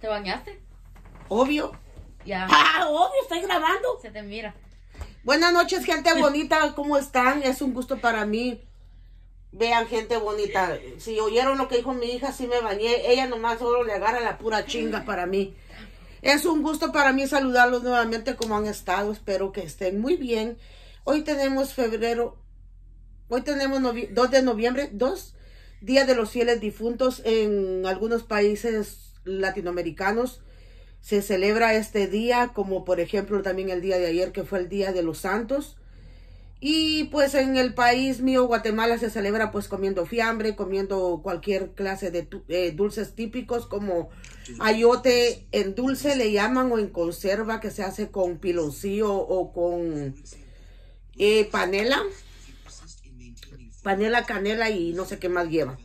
¿Te bañaste? Obvio. Ya. Ah, obvio, estoy grabando. Se te mira. Buenas noches, gente bonita. ¿Cómo están? Es un gusto para mí. Vean, gente bonita. Si oyeron lo que dijo mi hija, sí me bañé. Ella nomás solo le agarra la pura chinga para mí. Es un gusto para mí saludarlos nuevamente como han estado. Espero que estén muy bien. Hoy tenemos febrero. Hoy tenemos 2 de noviembre, 2 Día de los Fieles Difuntos. En algunos países latinoamericanos se celebra este día, como por ejemplo también el día de ayer que fue el Día de los Santos. Y pues en el país mío, Guatemala, se celebra pues comiendo fiambre, comiendo cualquier clase de eh, dulces típicos como ayote en dulce le llaman o en conserva que se hace con piloncillo o con eh, panela, panela, canela y no sé qué más lleva.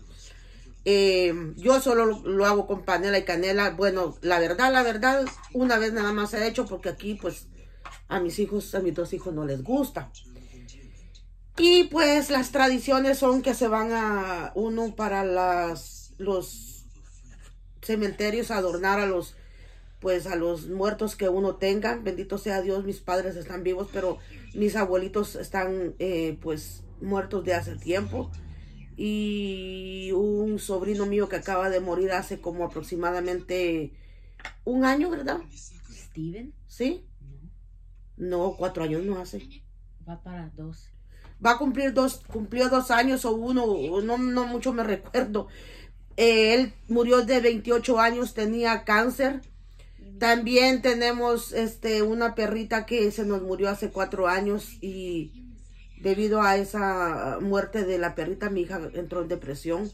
Eh, yo solo lo hago con panela y canela. Bueno, la verdad, la verdad, una vez nada más he hecho porque aquí pues a mis hijos, a mis dos hijos no les gusta. Y pues las tradiciones son que se van a uno para las, los cementerios a adornar a los pues a los muertos que uno tenga. Bendito sea Dios, mis padres están vivos, pero mis abuelitos están eh, pues muertos de hace tiempo y un sobrino mío que acaba de morir hace como aproximadamente un año, ¿verdad? Steven. ¿Sí? No, cuatro años no hace. Va para dos. Va a cumplir dos, cumplió dos años o uno, no, no mucho me recuerdo. Eh, él murió de 28 años, tenía cáncer. También tenemos este, una perrita que se nos murió hace cuatro años y debido a esa muerte de la perrita, mi hija entró en depresión.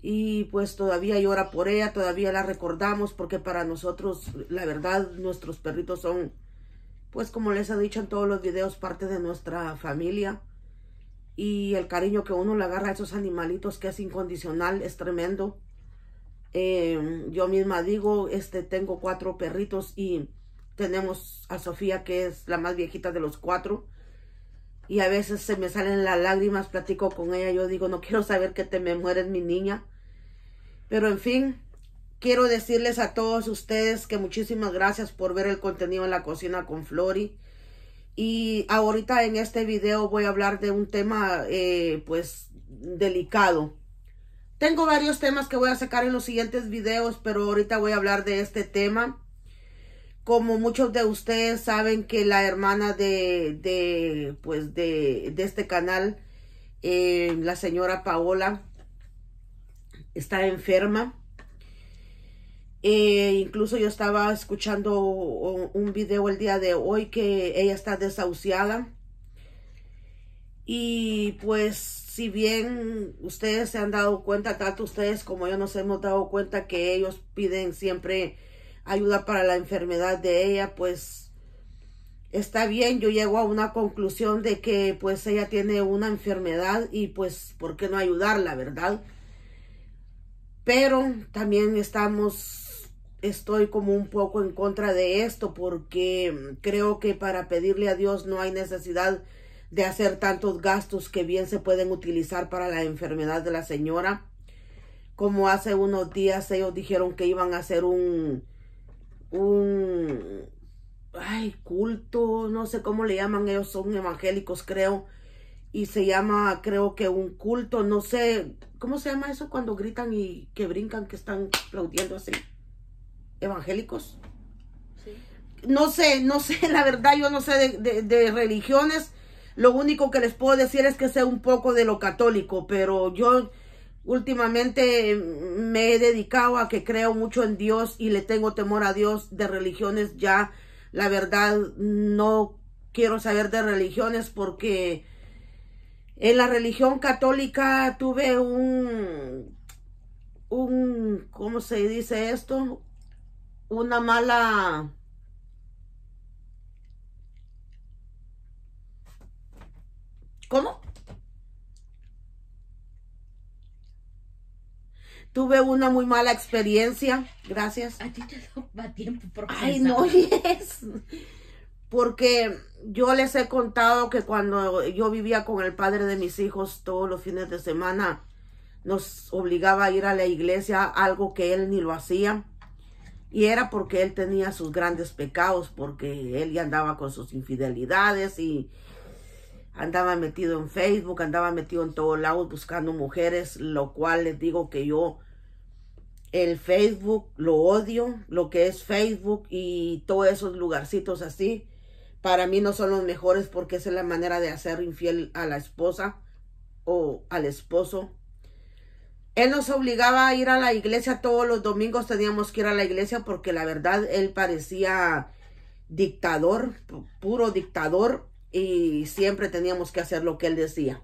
Y pues todavía llora por ella, todavía la recordamos porque para nosotros, la verdad, nuestros perritos son, pues como les he dicho en todos los videos, parte de nuestra familia. Y el cariño que uno le agarra a esos animalitos que es incondicional, es tremendo. Eh, yo misma digo, este, tengo cuatro perritos y tenemos a Sofía que es la más viejita de los cuatro y a veces se me salen las lágrimas, platico con ella, yo digo, no quiero saber que te me mueres mi niña. Pero en fin, quiero decirles a todos ustedes que muchísimas gracias por ver el contenido en la cocina con Flori. Y ahorita en este video voy a hablar de un tema eh, pues delicado. Tengo varios temas que voy a sacar en los siguientes videos, pero ahorita voy a hablar de este tema como muchos de ustedes saben que la hermana de, de pues de, de, este canal, eh, la señora Paola, está enferma. Eh, incluso yo estaba escuchando un video el día de hoy que ella está desahuciada. Y pues si bien ustedes se han dado cuenta, tanto ustedes como yo nos hemos dado cuenta que ellos piden siempre ayuda para la enfermedad de ella, pues está bien, yo llego a una conclusión de que pues ella tiene una enfermedad y pues por qué no ayudarla, ¿verdad? Pero también estamos, estoy como un poco en contra de esto porque creo que para pedirle a Dios no hay necesidad de hacer tantos gastos que bien se pueden utilizar para la enfermedad de la señora. Como hace unos días ellos dijeron que iban a hacer un, un ay, culto, no sé cómo le llaman, ellos son evangélicos, creo, y se llama, creo que un culto, no sé, ¿cómo se llama eso cuando gritan y que brincan, que están aplaudiendo así? ¿Evangélicos? Sí. No sé, no sé, la verdad yo no sé de, de religiones, lo único que les puedo decir es que sé un poco de lo católico, pero yo Últimamente mm, me he dedicado a que creo mucho en Dios y le tengo temor a Dios de religiones ya. La verdad, no quiero saber de religiones porque en la religión católica tuve un, un, ¿cómo se dice esto? Una mala... ¿Cómo? Tuve una muy mala experiencia. Gracias. A ti te da tiempo, Ay, no, es... Porque yo les he contado que cuando yo vivía con el padre de mis hijos todos los fines de semana, nos obligaba a ir a la iglesia, algo que él ni lo hacía. Y era porque él tenía sus grandes pecados, porque él ya andaba con sus infidelidades y andaba metido en Facebook, andaba metido en todos lados buscando mujeres, lo cual les digo que yo el Facebook lo odio, lo que es Facebook y todos esos lugarcitos así, para mí no son los mejores porque es la manera de hacer infiel a la esposa o al esposo. Él nos obligaba a ir a la iglesia todos los domingos, teníamos que ir a la iglesia porque la verdad él parecía dictador, puro dictador, y siempre teníamos que hacer lo que él decía.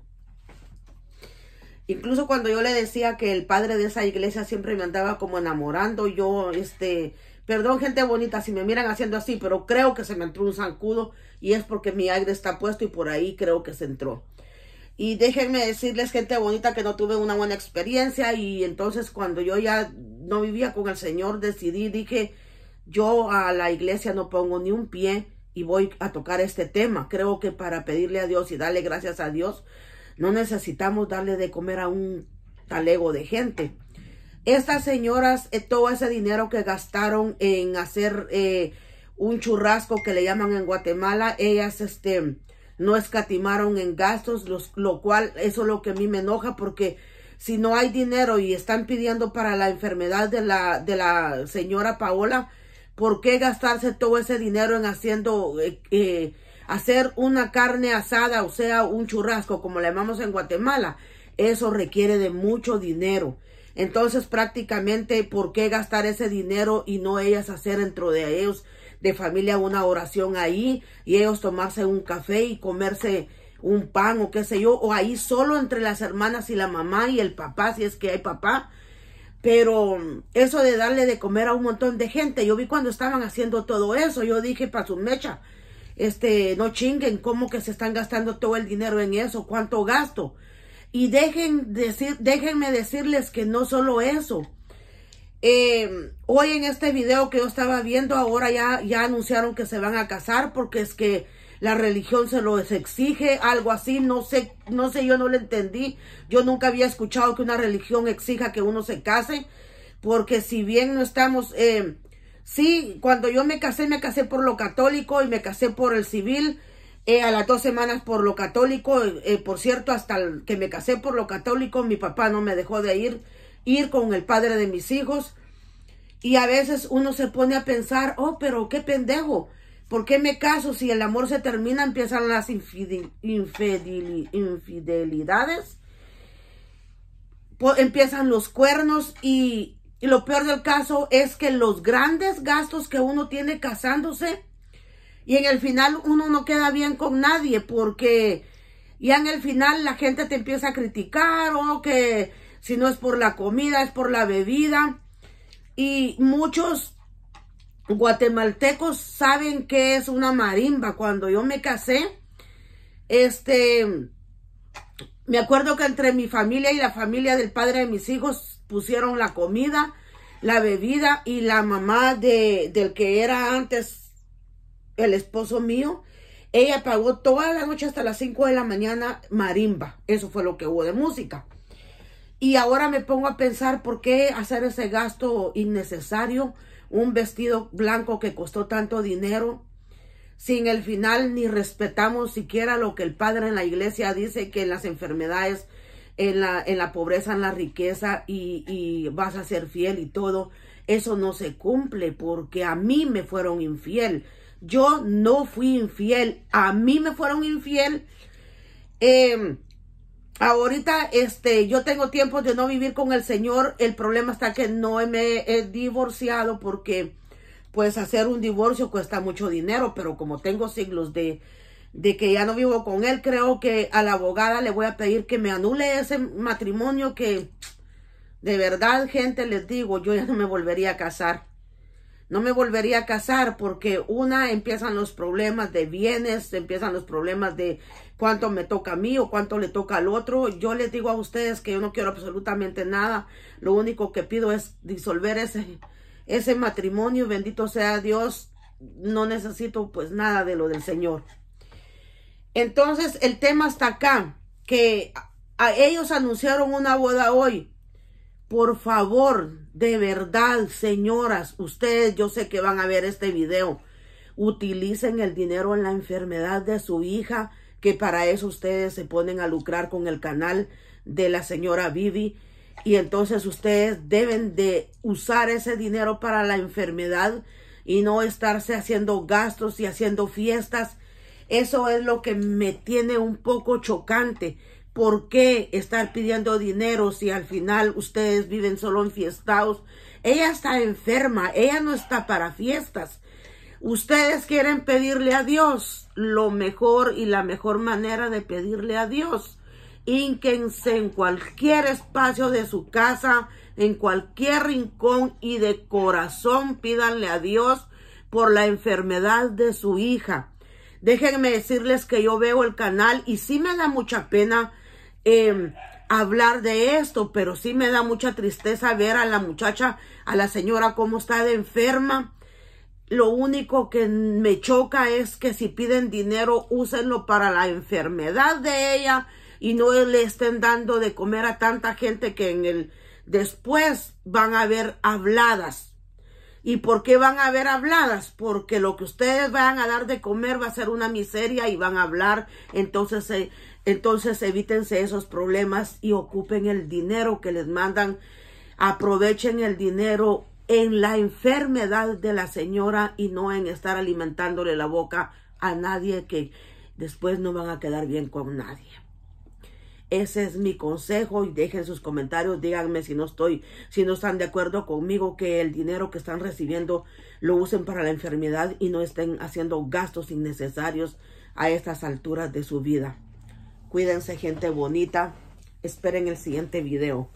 Incluso cuando yo le decía que el padre de esa iglesia siempre me andaba como enamorando, yo, este, perdón gente bonita si me miran haciendo así, pero creo que se me entró un zancudo y es porque mi aire está puesto y por ahí creo que se entró. Y déjenme decirles, gente bonita, que no tuve una buena experiencia y entonces cuando yo ya no vivía con el Señor, decidí, dije, yo a la iglesia no pongo ni un pie y voy a tocar este tema. Creo que para pedirle a Dios y darle gracias a Dios, no necesitamos darle de comer a un talego de gente. Estas señoras, eh, todo ese dinero que gastaron en hacer eh, un churrasco que le llaman en Guatemala, ellas este, no escatimaron en gastos, lo cual eso es lo que a mí me enoja porque si no hay dinero y están pidiendo para la enfermedad de la, de la señora Paola, ¿Por qué gastarse todo ese dinero en haciendo, eh, eh, hacer una carne asada, o sea, un churrasco, como le llamamos en Guatemala? Eso requiere de mucho dinero. Entonces, prácticamente, ¿por qué gastar ese dinero y no ellas hacer dentro de ellos, de familia, una oración ahí y ellos tomarse un café y comerse un pan o qué sé yo, o ahí solo entre las hermanas y la mamá y el papá, si es que hay papá, pero eso de darle de comer a un montón de gente, yo vi cuando estaban haciendo todo eso, yo dije para su mecha, este, no chinguen, cómo que se están gastando todo el dinero en eso, cuánto gasto. Y dejen decir, déjenme decirles que no solo eso. Eh, hoy en este video que yo estaba viendo, ahora ya, ya anunciaron que se van a casar porque es que la religión se lo exige, algo así, no sé, no sé, yo no lo entendí. Yo nunca había escuchado que una religión exija que uno se case, porque si bien no estamos, eh, sí, cuando yo me casé, me casé por lo católico y me casé por el civil, eh, a las dos semanas por lo católico, eh, eh, por cierto, hasta que me casé por lo católico, mi papá no me dejó de ir, ir con el padre de mis hijos. Y a veces uno se pone a pensar, oh, pero qué pendejo. ¿Por qué me caso si el amor se termina? Empiezan las infidelidades. Empiezan los cuernos y, lo peor del caso es que los grandes gastos que uno tiene casándose y en el final uno no queda bien con nadie porque ya en el final la gente te empieza a criticar o que si no es por la comida es por la bebida y muchos guatemaltecos saben que es una marimba. Cuando yo me casé, este, me acuerdo que entre mi familia y la familia del padre de mis hijos pusieron la comida, la bebida y la mamá de, del que era antes el esposo mío. Ella pagó toda la noche hasta las 5 de la mañana marimba. Eso fue lo que hubo de música. Y ahora me pongo a pensar por qué hacer ese gasto innecesario un vestido blanco que costó tanto dinero. Sin el final ni respetamos siquiera lo que el Padre en la iglesia dice que en las enfermedades, en la, en la pobreza, en la riqueza y, vas a ser fiel y todo. Eso no se cumple porque a mí me fueron infiel. Yo no fui infiel, a mí me fueron infiel. Em, Ahorita, este, yo tengo tiempo de no vivir con el Señor. El problema está que no me he divorciado porque, pues, hacer un divorcio cuesta mucho dinero. Pero como tengo siglos de, de que ya no vivo con él, creo que a la abogada le voy a pedir que me anule ese matrimonio que, de verdad, gente, les digo, yo ya no me volvería a casar. No me volvería a casar porque una empiezan los problemas de bienes, empiezan los problemas de cuánto me toca a mí o cuánto le toca al otro. Yo les digo a ustedes que yo no quiero absolutamente nada. Lo único que pido es disolver ese, ese matrimonio. Bendito sea Dios. No necesito pues nada de lo del Señor. Entonces el tema está acá, que a ellos anunciaron una boda hoy. Por favor, de verdad, señoras, ustedes yo sé que van a ver este video. Utilicen el dinero en la enfermedad de su hija, que para eso ustedes se ponen a lucrar con el canal de la señora Vivi. Y entonces ustedes deben de usar ese dinero para la enfermedad y no estarse haciendo gastos y haciendo fiestas. Eso es lo que me tiene un poco chocante ¿Por qué estar pidiendo dinero si al final ustedes viven solo en enfiestados? Ella está enferma, ella no está para fiestas. Ustedes quieren pedirle a Dios lo mejor y la mejor manera de pedirle a Dios. Inquense en cualquier espacio de su casa, en cualquier rincón y de corazón pídanle a Dios por la enfermedad de su hija. Déjenme decirles que yo veo el canal y sí me da mucha pena eh, hablar de esto, pero sí me da mucha tristeza ver a la muchacha, a la señora, cómo está de enferma. Lo único que me choca es que si piden dinero, úsenlo para la enfermedad de ella y no le estén dando de comer a tanta gente que en el después van a ver habladas. ¿Y por qué van a ver habladas? Porque lo que ustedes van a dar de comer va a ser una miseria y van a hablar. Entonces se eh, entonces evítense esos problemas y ocupen el dinero que les mandan. Aprovechen el dinero en la enfermedad de la señora y no en estar alimentándole la boca a nadie que después no van a quedar bien con nadie. Ese es mi consejo y dejen sus comentarios, díganme si no estoy, si no están de acuerdo conmigo que el dinero que están recibiendo lo usen para la enfermedad y no estén haciendo gastos innecesarios a estas alturas de su vida. Cuídense gente bonita. Esperen el siguiente video.